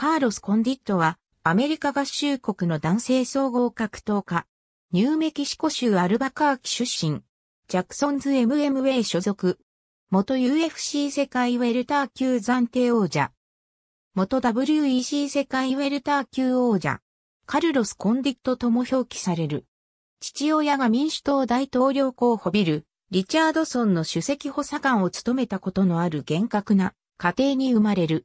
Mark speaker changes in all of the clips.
Speaker 1: カーロス・コンディットは、アメリカ合衆国の男性総合格闘家、ニューメキシコ州アルバカーキ出身、ジャクソンズ MMA 所属、元 UFC 世界ウェルター級暫定王者、元 WEC 世界ウェルター級王者、カルロス・コンディットとも表記される。父親が民主党大統領候補ビル、リチャードソンの首席補佐官を務めたことのある厳格な家庭に生まれる。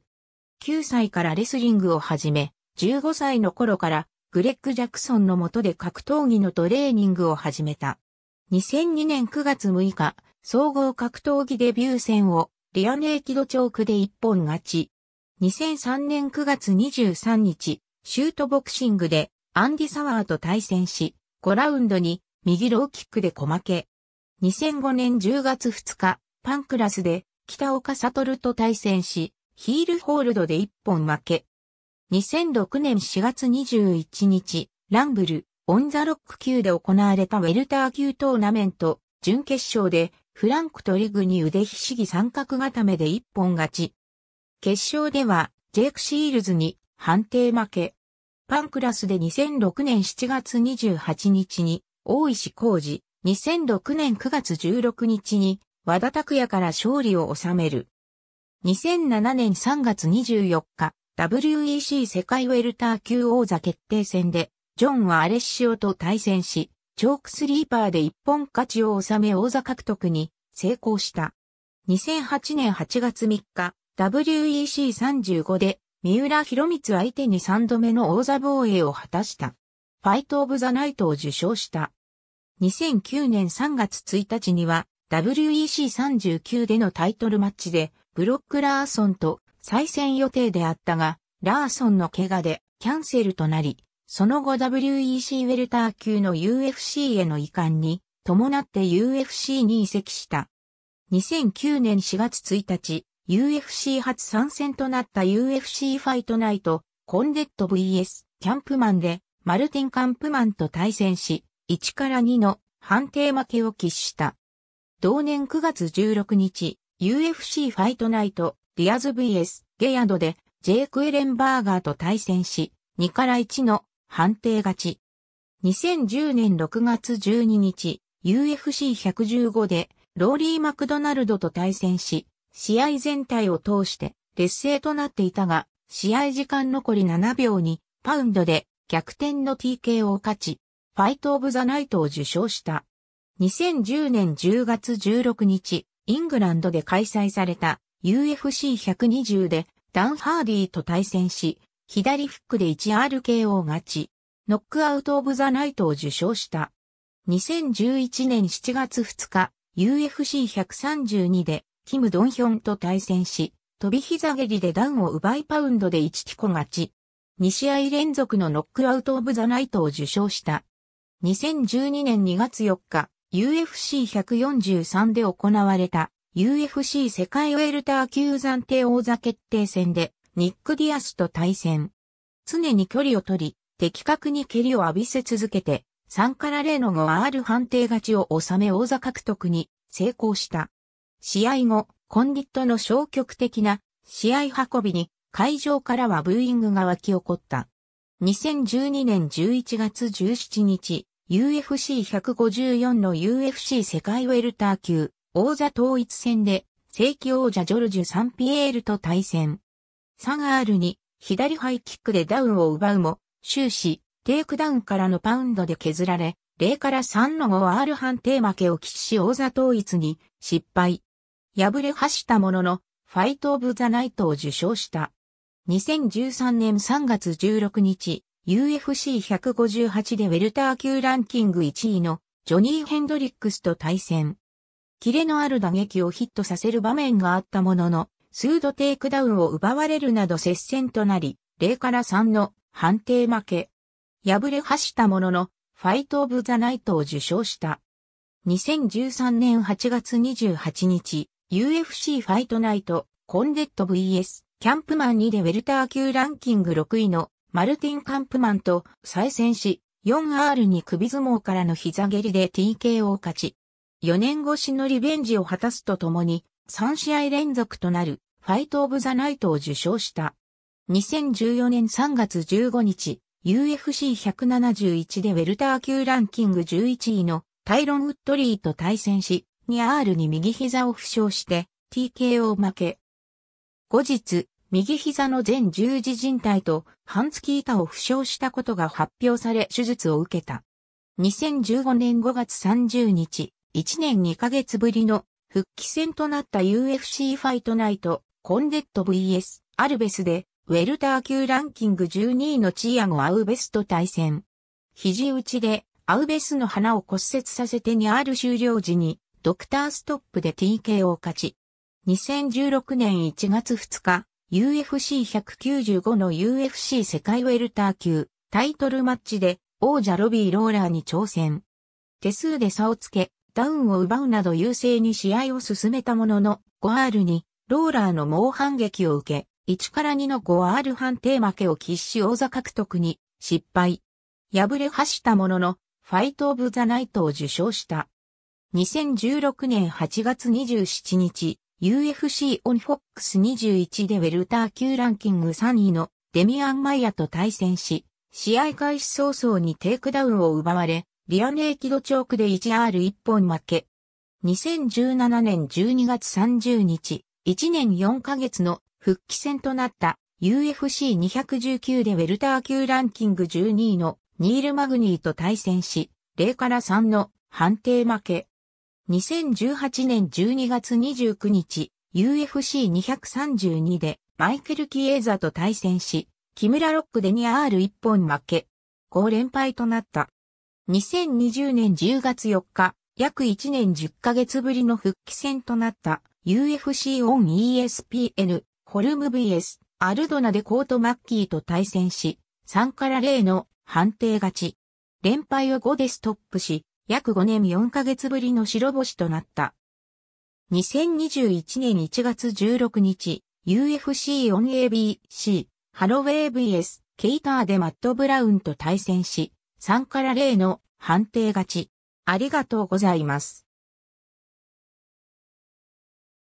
Speaker 1: 9歳からレスリングを始め、15歳の頃からグレッグ・ジャクソンの下で格闘技のトレーニングを始めた。2002年9月6日、総合格闘技デビュー戦をリアネーキドチョークで一本勝ち。2003年9月23日、シュートボクシングでアンディ・サワーと対戦し、5ラウンドに右ローキックで小負け。2005年10月2日、パンクラスで北岡悟と対戦し、ヒールホールドで1本負け。2006年4月21日、ランブル、オンザロック級で行われたウェルター級トーナメント、準決勝で、フランクとリグに腕ひしぎ三角固めで一本勝ち。決勝では、ジェイク・シールズに判定負け。パンクラスで2006年7月28日に、大石浩二、2006年9月16日に、和田拓也から勝利を収める。2007年3月24日、WEC 世界ウェルター級王座決定戦で、ジョンはアレッシオと対戦し、チョークスリーパーで一本勝ちを収め王座獲得に成功した。2008年8月3日、WEC35 で、三浦博光相手に3度目の王座防衛を果たした。ファイト・オブ・ザ・ナイトを受賞した。2009年3月1日には、WEC39 でのタイトルマッチで、ブロック・ラーソンと再戦予定であったが、ラーソンの怪我でキャンセルとなり、その後 WEC ウェルター級の UFC への移管に伴って UFC に移籍した。2009年4月1日、UFC 初参戦となった UFC ファイトナイト、コンデット VS キャンプマンで、マルティン・カンプマンと対戦し、1から2の判定負けを喫した。同年9月16日、UFC ファイトナイト、ディアズ VS、ゲヤドで、ジェイク・エレンバーガーと対戦し、2から1の判定勝ち。2010年6月12日、UFC115 で、ローリー・マクドナルドと対戦し、試合全体を通して劣勢となっていたが、試合時間残り7秒にパウンドで逆転の TK を勝ち、ファイト・オブ・ザ・ナイトを受賞した。2010年10月16日、イングランドで開催された UFC120 でダン・ハーディーと対戦し、左フックで 1RKO 勝ち、ノックアウト・オブ・ザ・ナイトを受賞した。2011年7月2日、UFC132 でキム・ドンヒョンと対戦し、飛び膝蹴りでダウンを奪いパウンドで1キコ勝ち。2試合連続のノックアウト・オブ・ザ・ナイトを受賞した。2012年2月4日、UFC143 で行われた UFC 世界ウェルター級暫定王座決定戦でニック・ディアスと対戦。常に距離を取り、的確に蹴りを浴びせ続けて、3から0の 5R 判定勝ちを収め王座獲得に成功した。試合後、コンディットの消極的な試合運びに会場からはブーイングが沸き起こった。2012年11月17日、UFC154 の UFC 世界ウェルター級王座統一戦で正規王者ジョルジュ・サンピエールと対戦。サガールに左ハイキックでダウンを奪うも終始テイクダウンからのパウンドで削られ0から3の 5R 判定負けを喫し王座統一に失敗。敗れ走ったもののファイト・オブ・ザ・ナイトを受賞した。2013年3月16日、UFC158 でウェルター級ランキング1位のジョニー・ヘンドリックスと対戦。キレのある打撃をヒットさせる場面があったものの、スードテイクダウンを奪われるなど接戦となり、0から3の判定負け。敗れ走ったものの、ファイト・オブ・ザ・ナイトを受賞した。2013年8月28日、UFC ファイトナイト、コンデット VS、キャンプマン2でウェルター級ランキング6位のマルティン・カンプマンと再戦し、4R に首相撲からの膝蹴りで TKO 勝ち。4年越しのリベンジを果たすとともに、3試合連続となるファイト・オブ・ザ・ナイトを受賞した。2014年3月15日、UFC171 でウェルター級ランキング11位のタイロン・ウッドリーと対戦し、2R に右膝を負傷して TKO 負け。後日、右膝の全十字靭帯と半月板を負傷したことが発表され手術を受けた。2015年5月30日、1年2ヶ月ぶりの復帰戦となった UFC ファイトナイト、コンデット VS、アルベスで、ウェルター級ランキング12位のチアゴ・アウベスと対戦。肘打ちで、アウベスの鼻を骨折させて 2R 終了時に、ドクターストップで TK を勝ち。2016年1月2日、UFC195 の UFC 世界ウェルター級タイトルマッチで王者ロビー・ローラーに挑戦。手数で差をつけ、ダウンを奪うなど優勢に試合を進めたものの、5R にローラーの猛反撃を受け、1から2の 5R 判定負けを喫し王座獲得に失敗。敗れ走ったものの、ファイト・オブ・ザ・ナイトを受賞した。2016年8月27日、UFC オンフォックス21でウェルター級ランキング3位のデミアン・マイヤと対戦し、試合開始早々にテイクダウンを奪われ、リアネーキドチョークで 1R1 本負け。2017年12月30日、1年4ヶ月の復帰戦となった UFC219 でウェルター級ランキング12位のニール・マグニーと対戦し、0から3の判定負け。2018年12月29日、UFC232 でマイケル・キエーザと対戦し、木村ロックで 2R1 本負け、5連敗となった。2020年10月4日、約1年10ヶ月ぶりの復帰戦となった UFC オン ESPN ホルム VS アルドナでコート・マッキーと対戦し、3から0の判定勝ち。連敗を5でストップし、約5年4ヶ月ぶりの白星となった。2021年1月16日、UFC オン ABC、ハロウェイ VS、ケイターでマット・ブラウンと対戦し、3から0の判定勝ち。ありがとうございます。